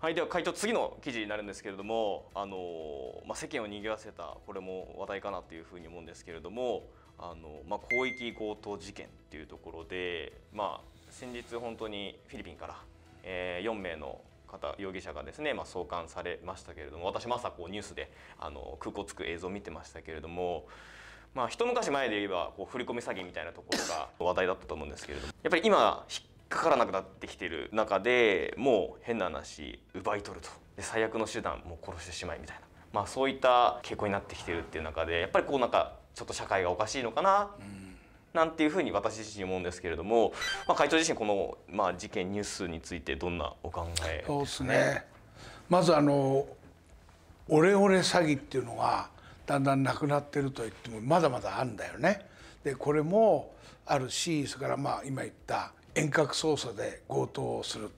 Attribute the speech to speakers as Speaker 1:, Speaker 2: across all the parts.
Speaker 1: はいでは回答次の記事になるんですけれどもあの、まあ、世間を賑わせたこれも話題かなというふうに思うんですけれどもあの、まあ、広域強盗事件っていうところで、まあ、先日本当にフィリピンから、えー、4名の方容疑者がですね、まあ、送還されましたけれども私も朝こうニュースであの空港着く映像を見てましたけれども。まあ、一昔前で言えばこう振り込み詐欺みたいなところが話題だったと思うんですけれどもやっぱり今かからなくなってきてる中でもう変な話奪い取るとで最悪の手段もう殺してしまいみたいな、まあ、そういった傾向になってきてるっていう中でやっぱりこうなんかちょっと社会がおかしいのかな。なんていうふうに私自身思うんですけれども、まあ、会長自身この、まあ、事件ニュースについてどんなお考え、ね、そう
Speaker 2: ですねまずあのオレオレ詐欺っていうのはだんだんなくなってると言ってもまだまだあるんだよね。でこれもあるしそれからまあ今言った遠隔操作で強盗をする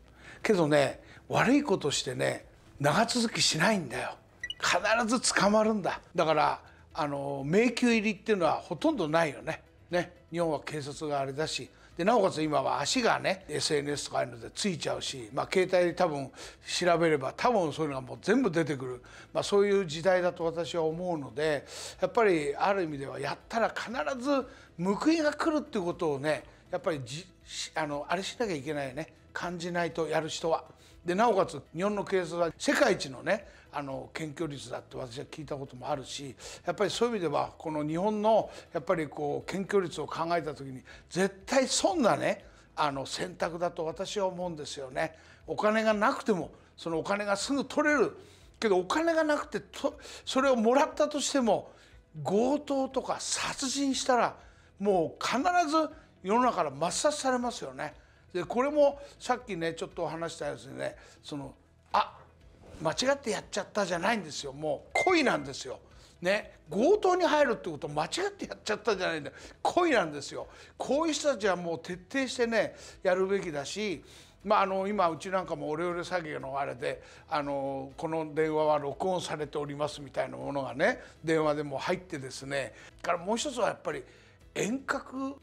Speaker 2: けどね悪いことしてね長続きしないんだよ必ず捕まるんだだからあの迷宮入りっていうのはほとんどないよねね日本は警察があれだしでなおかつ今は足がね SNS とかああいうのでついちゃうし、まあ、携帯で多分調べれば多分そういうのがもう全部出てくる、まあ、そういう時代だと私は思うのでやっぱりある意味ではやったら必ず報いが来るってことをねやっぱりじあのあれしなきゃいけないよね感じないとやる人は。でなおかつ日本の警察は世界一のねあの検挙率だって私は聞いたこともあるしやっぱりそういう意味ではこの日本のやっぱりこう検挙率を考えた時に絶対そんなねあの選択だと私は思うんですよね。お金がなくてもそのお金がすぐ取れるけどお金がなくてとそれをもらったとしても強盗とか殺人したらもう必ず世の中から抹殺されますよね。でこれもさっきねちょっとお話したやつにねそのあ間違ってやっちゃったじゃないんですよもう恋なんですよ。ね、強盗に入るってこと間違ってやっちゃったじゃないんだ恋なんですよこういう人たちはもう徹底してねやるべきだし、まあ、あの今うちなんかもオレオレ詐欺のあれであのこの電話は録音されておりますみたいなものがね電話でも入ってですねからもう一つはやっぱり遠隔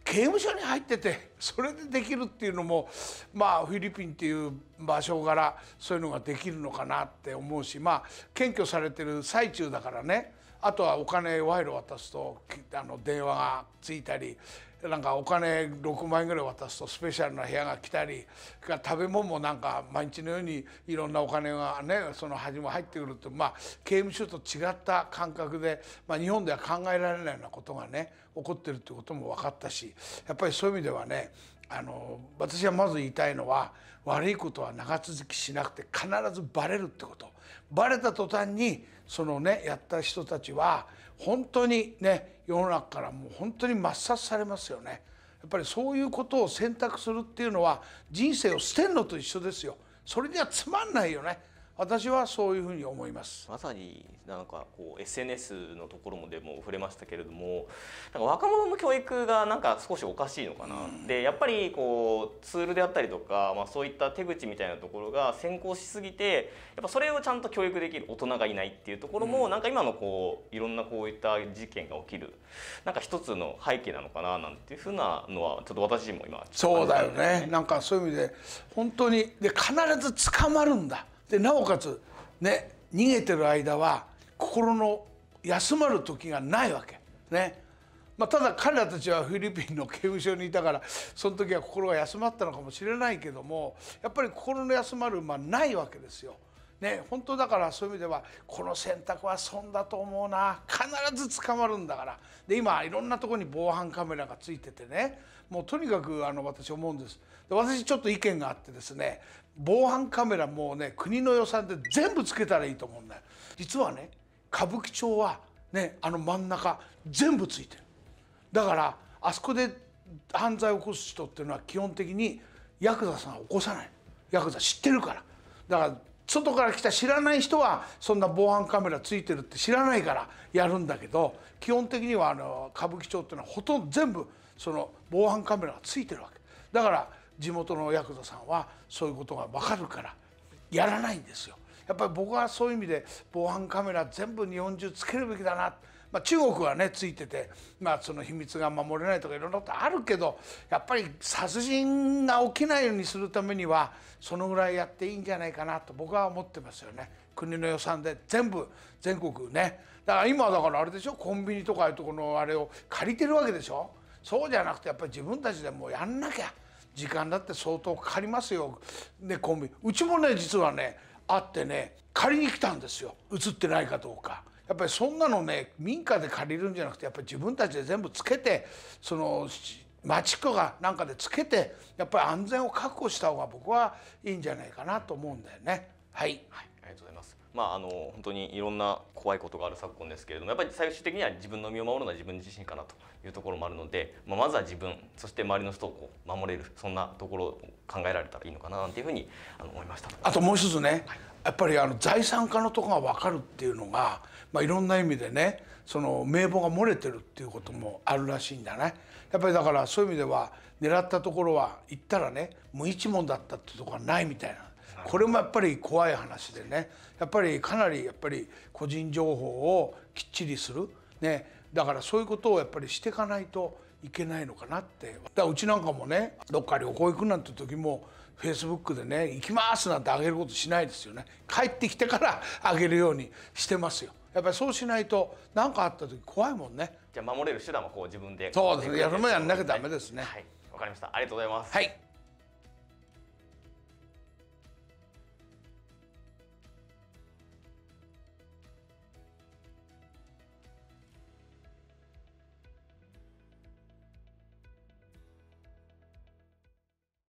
Speaker 2: 刑務所に入っててそれでできるっていうのもまあフィリピンっていう場所柄そういうのができるのかなって思うしまあ検挙されてる最中だからねあとはお金賄賂渡すとあの電話がついたりなんかお金6万円ぐらい渡すとスペシャルな部屋が来たり食べ物もなんか毎日のようにいろんなお金がねその端も入ってくるとまあ刑務所と違った感覚で、まあ、日本では考えられないようなことがね起こってるってことも分かったしやっぱりそういう意味ではねあの私はまず言いたいのは悪いことは長続きしなくて必ずバレるってことバレた途端にそのねやった人たちは本当にね世の中からもう本当に抹殺されますよね。やっぱりそういうことを選択するっていうのは人生を捨てるのと一緒ですよ。それではつまんないよね。私はそういうふうに思います
Speaker 1: まさになんかこう SNS のところもでも触れましたけれどもなんか若者の教育がなんか少しおかしいのかな、うん、でやっぱりこうツールであったりとか、まあ、そういった手口みたいなところが先行しすぎてやっぱそれをちゃんと教育できる大人がいないっていうところも、うん、なんか今のこういろんなこういった事件が起きるなんか一つの背景なのかななんていうふうなのはちょっと私も今、ね、
Speaker 2: そうだよねなんかそういう意味で本当にで必ず捕まるんだ。でなおかつね逃げてる間は心の休まる時がないわけ。ねまあ、ただ彼らたちはフィリピンの刑務所にいたからその時は心が休まったのかもしれないけどもやっぱり心の休まる間ないわけですよ。ね、本当だからそういう意味ではこの選択は損だと思うな必ず捕まるんだからで今いろんなとこに防犯カメラがついててねもうとにかくあの私思うんですで私ちょっと意見があってですね防犯カメラもうね国の予算で全部つけたらいいと思うんだよ実はね歌舞伎町はねあの真ん中全部ついてるだからあそこで犯罪を起こす人っていうのは基本的にヤクザさんは起こさないヤクザ知ってるからだから外から来た知らない人はそんな防犯カメラついてるって知らないからやるんだけど基本的にはあの歌舞伎町っていうのはほとんど全部その防犯カメラがついてるわけだから地元のヤクザさんはそういうことが分かるからやらないんですよ。やっぱり僕はそういう意味で防犯カメラ全部日本中つけるべきだな、まあ、中国はねついてて、まあ、その秘密が守れないとかいろんなことあるけどやっぱり殺人が起きないようにするためにはそのぐらいやっていいんじゃないかなと僕は思ってますよね国の予算で全部全国ねだから今だからあれでしょコンビニとかいうとこのあれを借りてるわけでしょそうじゃなくてやっぱり自分たちでもうやんなきゃ。時間だって相当かかりますよ、ね、コンビうちもね実はねあってね借りに来たんですよ映ってないかどうか。やっぱりそんなのね民家で借りるんじゃなくてやっぱり自分たちで全部つけてその町子がなんかでつけてやっぱり安全を確保した方が僕はいいんじゃないかなと思うんだよね。はい、
Speaker 1: はいりがとうございます。まああの本当にいろんな怖いことがある昨今ですけれども、やっぱり最終的には自分の身を守るのは自分自身かなというところもあるので、まあ、まずは自分、そして周りの人をこう守れるそんなところを考えられたらいいのかななんていうふうにあの思いました。
Speaker 2: あともう一つね、はい、やっぱりあの財産家のとこが分かるっていうのが、まあいろんな意味でね、その名簿が漏れてるっていうこともあるらしいんだね。やっぱりだからそういう意味では狙ったところは行ったらね、無一文だったっていうところはないみたいな。これもやっぱり怖い話でねやっぱりかなりやっぱり個人情報をきっちりする、ね、だからそういうことをやっぱりしていかないといけないのかなってだうちなんかもねどっか旅行行くなんて時もフェイスブックでね「行きます」なんてあげることしないですよね帰ってきてから あげるようにしてますよ。やっぱりそうしないと何かあった時怖い
Speaker 1: もんねじゃあ守れる手段もこう自分でそうですねやるもやん
Speaker 2: なきゃダメですねはい
Speaker 1: わ、かりましたありがとうございますはい